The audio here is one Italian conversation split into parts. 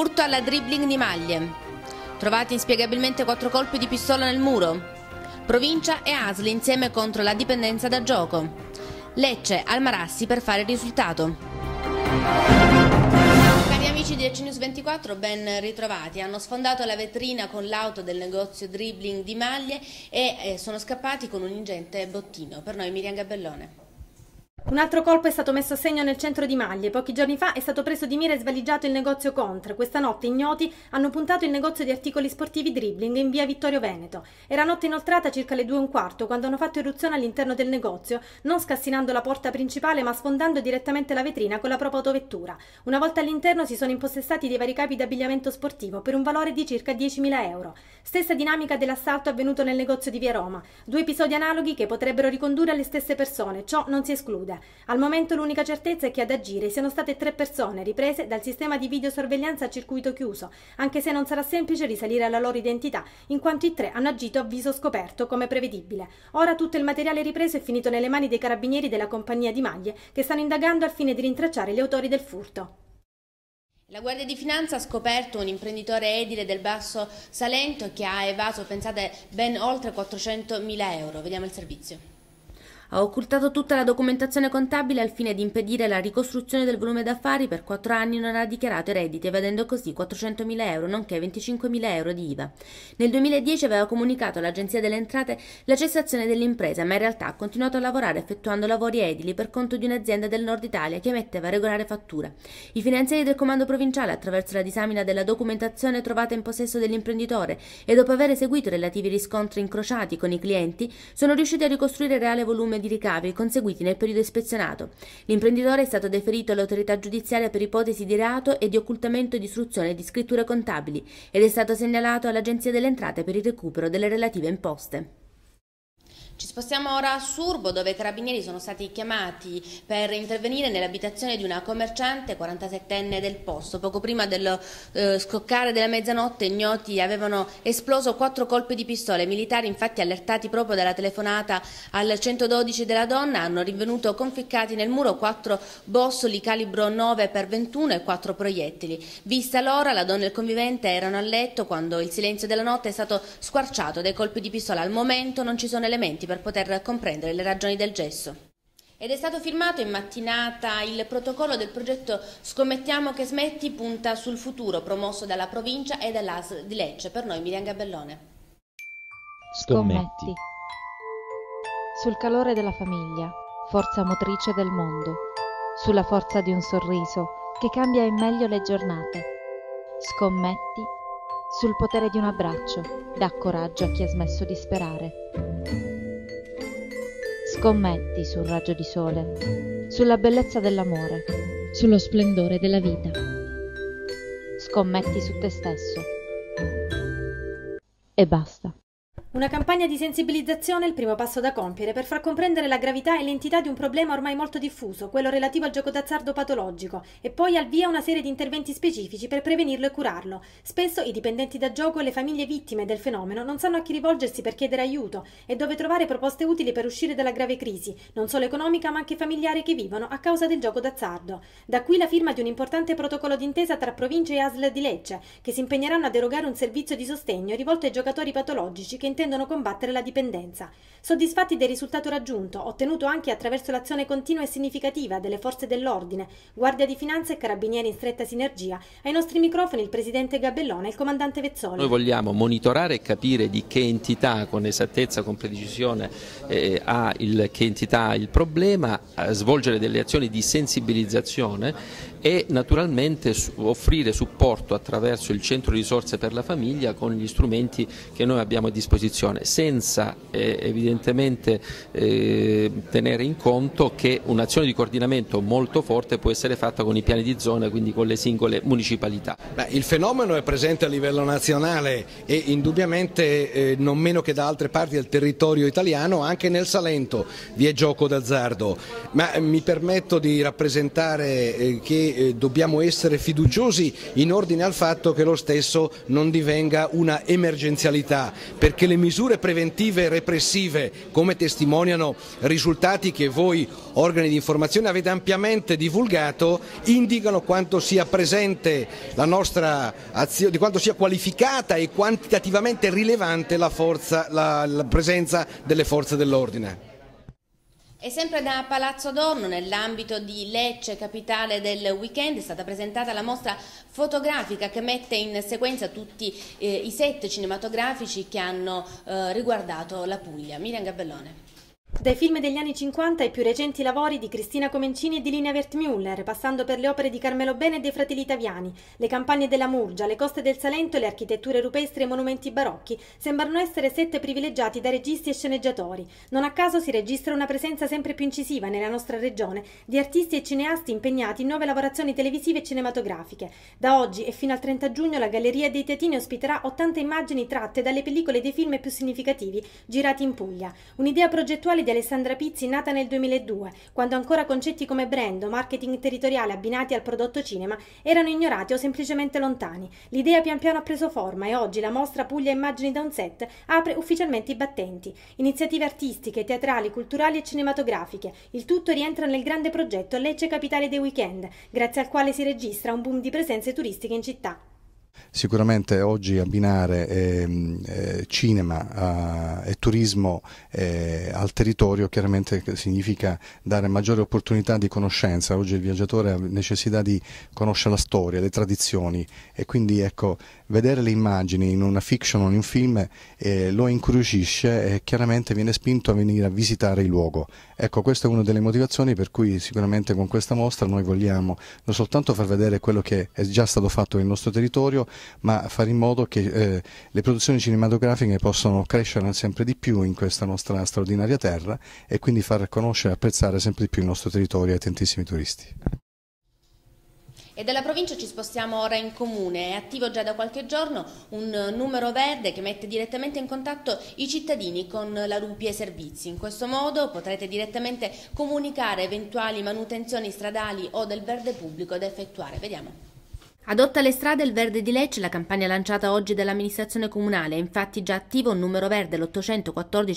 Furto alla dribbling di maglie. Trovati inspiegabilmente quattro colpi di pistola nel muro. Provincia e Asli insieme contro la dipendenza da gioco. Lecce al Marassi per fare il risultato. Cari amici di Ecinius 24, ben ritrovati. Hanno sfondato la vetrina con l'auto del negozio dribbling di maglie e eh, sono scappati con un ingente bottino. Per noi Miriam Gabellone. Un altro colpo è stato messo a segno nel centro di Maglie. Pochi giorni fa è stato preso di mira e svaligiato il negozio Contre. Questa notte ignoti hanno puntato il negozio di articoli sportivi Dribbling in via Vittorio Veneto. Era notte inoltrata circa le 2 e un quarto quando hanno fatto irruzione all'interno del negozio, non scassinando la porta principale ma sfondando direttamente la vetrina con la propria autovettura. Una volta all'interno si sono impossessati dei vari capi di abbigliamento sportivo per un valore di circa 10.000 euro. Stessa dinamica dell'assalto avvenuto nel negozio di via Roma. Due episodi analoghi che potrebbero ricondurre alle stesse persone, ciò non si esclude. Al momento l'unica certezza è che ad agire siano state tre persone riprese dal sistema di videosorveglianza a circuito chiuso, anche se non sarà semplice risalire alla loro identità, in quanto i tre hanno agito a viso scoperto, come prevedibile. Ora tutto il materiale ripreso è finito nelle mani dei carabinieri della compagnia di maglie, che stanno indagando al fine di rintracciare gli autori del furto. La Guardia di Finanza ha scoperto un imprenditore edile del Basso Salento che ha evaso, pensate, ben oltre 400.000 euro. Vediamo il servizio. Ha occultato tutta la documentazione contabile al fine di impedire la ricostruzione del volume d'affari per quattro anni non ha dichiarato redditi, evadendo così 400.000 euro nonché 25.000 euro di IVA. Nel 2010 aveva comunicato all'Agenzia delle Entrate la cessazione dell'impresa, ma in realtà ha continuato a lavorare effettuando lavori edili per conto di un'azienda del nord Italia che emetteva regolare fattura. I finanziari del comando provinciale, attraverso la disamina della documentazione trovata in possesso dell'imprenditore e dopo aver eseguito relativi riscontri incrociati con i clienti, sono riusciti a ricostruire il reale volume milioni di ricavi conseguiti nel periodo ispezionato. L'imprenditore è stato deferito all'autorità giudiziaria per ipotesi di reato e di occultamento e distruzione di scritture contabili ed è stato segnalato all'Agenzia delle Entrate per il recupero delle relative imposte. Ci spostiamo ora a Surbo dove i carabinieri sono stati chiamati per intervenire nell'abitazione di una commerciante 47enne del posto. Poco prima dello eh, scoccare della mezzanotte ignoti avevano esploso quattro colpi di pistole. I militari infatti allertati proprio dalla telefonata al 112 della donna hanno rinvenuto conficcati nel muro quattro bossoli calibro 9 x 21 e quattro proiettili. Vista l'ora la donna e il convivente erano a letto quando il silenzio della notte è stato squarciato dai colpi di pistola. Al momento non ci sono elementi per poter comprendere le ragioni del gesso. Ed è stato firmato in mattinata il protocollo del progetto Scommettiamo che smetti punta sul futuro promosso dalla provincia e dall'AS di Lecce. Per noi Miriam Gabellone. Scommetti. Sul calore della famiglia, forza motrice del mondo. Sulla forza di un sorriso che cambia in meglio le giornate. Scommetti sul potere di un abbraccio, dà coraggio a chi ha smesso di sperare. Scommetti sul raggio di sole, sulla bellezza dell'amore, sullo splendore della vita. Scommetti su te stesso. E basta. Una campagna di sensibilizzazione è il primo passo da compiere per far comprendere la gravità e l'entità di un problema ormai molto diffuso, quello relativo al gioco d'azzardo patologico, e poi al via una serie di interventi specifici per prevenirlo e curarlo. Spesso i dipendenti da gioco e le famiglie vittime del fenomeno non sanno a chi rivolgersi per chiedere aiuto e dove trovare proposte utili per uscire dalla grave crisi, non solo economica ma anche familiare che vivono a causa del gioco d'azzardo. Da qui la firma di un importante protocollo d'intesa tra province e ASL di Lecce, che si impegneranno a derogare un servizio di sostegno rivolto ai giocatori patologici che intendono combattere la dipendenza. Soddisfatti del risultato raggiunto, ottenuto anche attraverso l'azione continua e significativa delle forze dell'ordine, Guardia di Finanza e Carabinieri in stretta sinergia, ai nostri microfoni il Presidente Gabellone e il Comandante Vezzoli. Noi vogliamo monitorare e capire di che entità, con esattezza, con precisione, eh, ha il, che entità il problema, eh, svolgere delle azioni di sensibilizzazione e naturalmente offrire supporto attraverso il centro risorse per la famiglia con gli strumenti che noi abbiamo a disposizione, senza eh, evidentemente eh, tenere in conto che un'azione di coordinamento molto forte può essere fatta con i piani di zona, quindi con le singole municipalità. Beh, il fenomeno è presente a livello nazionale e indubbiamente eh, non meno che da altre parti del territorio italiano, anche nel Salento vi è gioco d'azzardo, ma eh, mi permetto di rappresentare eh, che eh, dobbiamo essere fiduciosi in ordine al fatto che lo stesso non divenga una emergenzialità, perché le misure preventive e repressive, come testimoniano risultati che voi organi di informazione avete ampiamente divulgato, indicano quanto sia presente la nostra azione, di quanto sia qualificata e quantitativamente rilevante la, forza, la, la presenza delle forze dell'ordine. E sempre da Palazzo Dorno, nell'ambito di Lecce, capitale del weekend, è stata presentata la mostra fotografica che mette in sequenza tutti eh, i set cinematografici che hanno eh, riguardato la Puglia. Miriam Gabellone. Dai film degli anni 50 ai più recenti lavori di Cristina Comencini e di Linea Wertmüller, passando per le opere di Carmelo Bene e dei Fratelli Taviani, le campagne della Murgia, le coste del Salento e le architetture rupestri e i monumenti barocchi, sembrano essere sette privilegiati da registi e sceneggiatori. Non a caso si registra una presenza sempre più incisiva nella nostra regione di artisti e cineasti impegnati in nuove lavorazioni televisive e cinematografiche. Da oggi e fino al 30 giugno la Galleria dei Teatini ospiterà 80 immagini tratte dalle pellicole dei film più significativi girati in Puglia. Un'idea progettuale parole di Alessandra Pizzi nata nel 2002, quando ancora concetti come brand o marketing territoriale abbinati al prodotto cinema erano ignorati o semplicemente lontani. L'idea pian piano ha preso forma e oggi la mostra Puglia Immagini da un set apre ufficialmente i battenti. Iniziative artistiche, teatrali, culturali e cinematografiche, il tutto rientra nel grande progetto Lecce Capitale dei Weekend, grazie al quale si registra un boom di presenze turistiche in città. Sicuramente oggi abbinare ehm, eh, cinema eh, e turismo eh, al territorio chiaramente significa dare maggiore opportunità di conoscenza. Oggi il viaggiatore ha necessità di conoscere la storia, le tradizioni e quindi ecco, vedere le immagini in una fiction o in un film eh, lo incuriosisce e chiaramente viene spinto a venire a visitare il luogo. Ecco, questa è una delle motivazioni per cui sicuramente con questa mostra noi vogliamo non soltanto far vedere quello che è già stato fatto nel nostro territorio, ma fare in modo che eh, le produzioni cinematografiche possano crescere sempre di più in questa nostra straordinaria terra e quindi far conoscere e apprezzare sempre di più il nostro territorio ai tantissimi turisti. E dalla provincia ci spostiamo ora in comune, è attivo già da qualche giorno un eh, numero verde che mette direttamente in contatto i cittadini con la RUPI e i servizi. In questo modo potrete direttamente comunicare eventuali manutenzioni stradali o del verde pubblico da effettuare. Vediamo. Adotta le strade il Verde di Lecce, la campagna lanciata oggi dall'amministrazione comunale, è infatti già attivo un numero verde l'814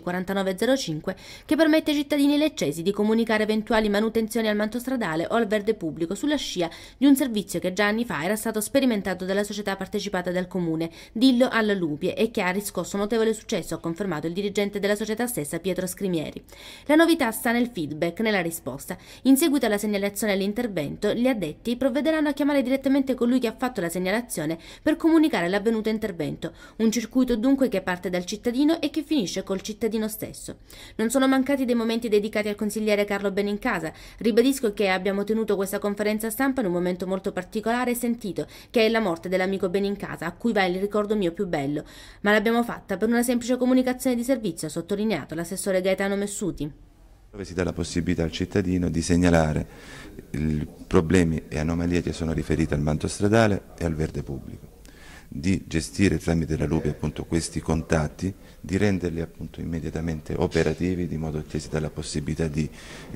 4905 che permette ai cittadini leccesi di comunicare eventuali manutenzioni al manto stradale o al verde pubblico sulla scia di un servizio che già anni fa era stato sperimentato dalla società partecipata dal comune, Dillo alla Lupie, e che ha riscosso notevole successo, ha confermato il dirigente della società stessa Pietro Scrimieri. La novità sta nel feedback, nella risposta. In seguito alla segnalazione e all'intervento, gli addetti provvederanno a chiamare direttamente con colui che ha fatto la segnalazione per comunicare l'avvenuto intervento, un circuito dunque che parte dal cittadino e che finisce col cittadino stesso. Non sono mancati dei momenti dedicati al consigliere Carlo Benincasa, ribadisco che abbiamo tenuto questa conferenza stampa in un momento molto particolare e sentito, che è la morte dell'amico Benincasa, a cui va il ricordo mio più bello, ma l'abbiamo fatta per una semplice comunicazione di servizio, ha sottolineato l'assessore Gaetano Messuti dove si dà la possibilità al cittadino di segnalare i problemi e anomalie che sono riferite al manto stradale e al verde pubblico, di gestire tramite la LUPI appunto questi contatti di renderli appunto immediatamente operativi di modo che si dà la possibilità di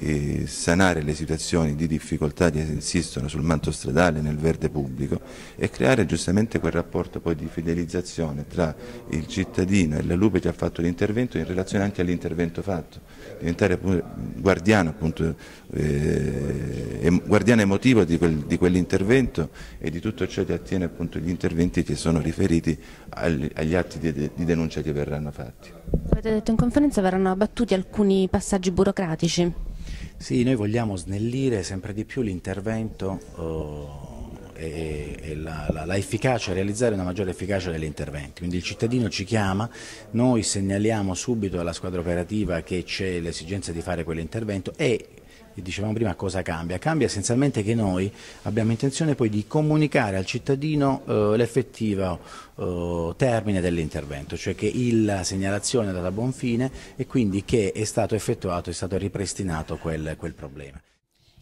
eh, sanare le situazioni di difficoltà che esistono sul manto stradale, nel verde pubblico e creare giustamente quel rapporto poi di fidelizzazione tra il cittadino e la lupe che ha fatto l'intervento in relazione anche all'intervento fatto, diventare guardiano, appunto, eh, guardiano emotivo di, quel, di quell'intervento e di tutto ciò che attiene appunto gli interventi che sono riferiti agli, atti di, di denuncia che verranno fatti fatti. Avete detto in conferenza verranno abbattuti alcuni passaggi burocratici. Sì, noi vogliamo snellire sempre di più l'intervento eh, e, la, la, la, efficacia, realizzare una maggiore efficacia degli interventi. Quindi il cittadino ci chiama, noi segnaliamo subito alla squadra operativa che c'è l'esigenza di fare quell'intervento e che dicevamo prima cosa cambia? Cambia essenzialmente che noi abbiamo intenzione poi di comunicare al cittadino eh, l'effettivo eh, termine dell'intervento, cioè che la segnalazione è andata a buon fine e quindi che è stato effettuato, è stato ripristinato quel, quel problema.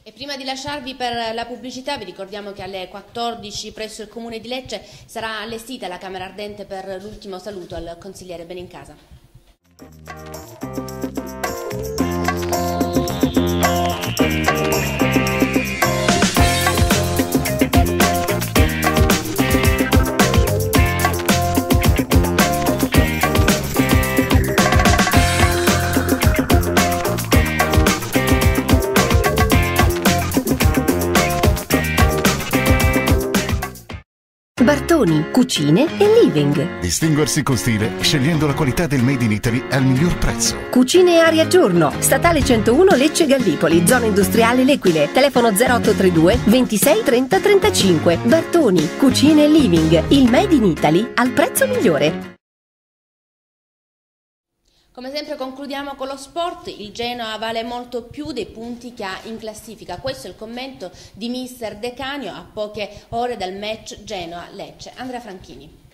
E prima di lasciarvi per la pubblicità vi ricordiamo che alle 14 presso il Comune di Lecce sarà allestita la Camera Ardente per l'ultimo saluto al consigliere Benincasa. saloni, cucine e living. Distinguersi con stile scegliendo la qualità del Made in Italy al miglior prezzo. Cucine e aria giorno, statale 101 Lecce Gallipoli, zona industriale L'Equile, telefono 0832 26 30 35. Bartoni, cucine e living, il Made in Italy al prezzo migliore. Come sempre concludiamo con lo sport, il Genoa vale molto più dei punti che ha in classifica. Questo è il commento di mister De Canio a poche ore dal match Genoa-Lecce. Andrea Franchini.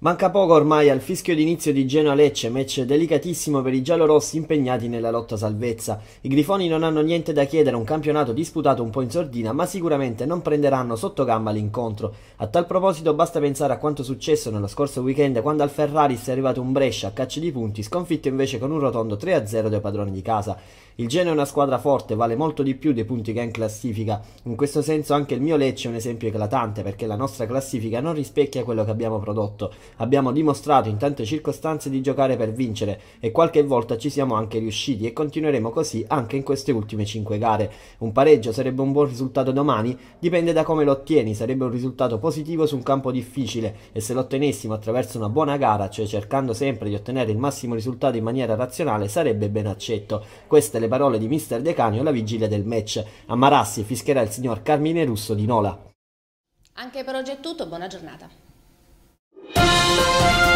Manca poco ormai al fischio d'inizio di Genoa-Lecce, match delicatissimo per i giallorossi impegnati nella lotta salvezza. I grifoni non hanno niente da chiedere, un campionato disputato un po' in sordina, ma sicuramente non prenderanno sotto gamba l'incontro. A tal proposito basta pensare a quanto successo nello scorso weekend quando al Ferraris è arrivato un Brescia a caccia di punti, sconfitto invece con un rotondo 3-0 dai padroni di casa. Il Genoa è una squadra forte, vale molto di più dei punti che ha in classifica. In questo senso anche il mio Lecce è un esempio eclatante perché la nostra classifica non rispecchia quello che abbiamo prodotto. Abbiamo dimostrato in tante circostanze di giocare per vincere e qualche volta ci siamo anche riusciti e continueremo così anche in queste ultime 5 gare. Un pareggio sarebbe un buon risultato domani, dipende da come lo ottieni, sarebbe un risultato positivo su un campo difficile e se lo ottenessimo attraverso una buona gara, cioè cercando sempre di ottenere il massimo risultato in maniera razionale, sarebbe ben accetto. Queste le le parole di Mister De Canio alla vigilia del match. A Marassi fischierà il signor Carmine Russo di Nola. Anche per oggi è tutto, buona giornata.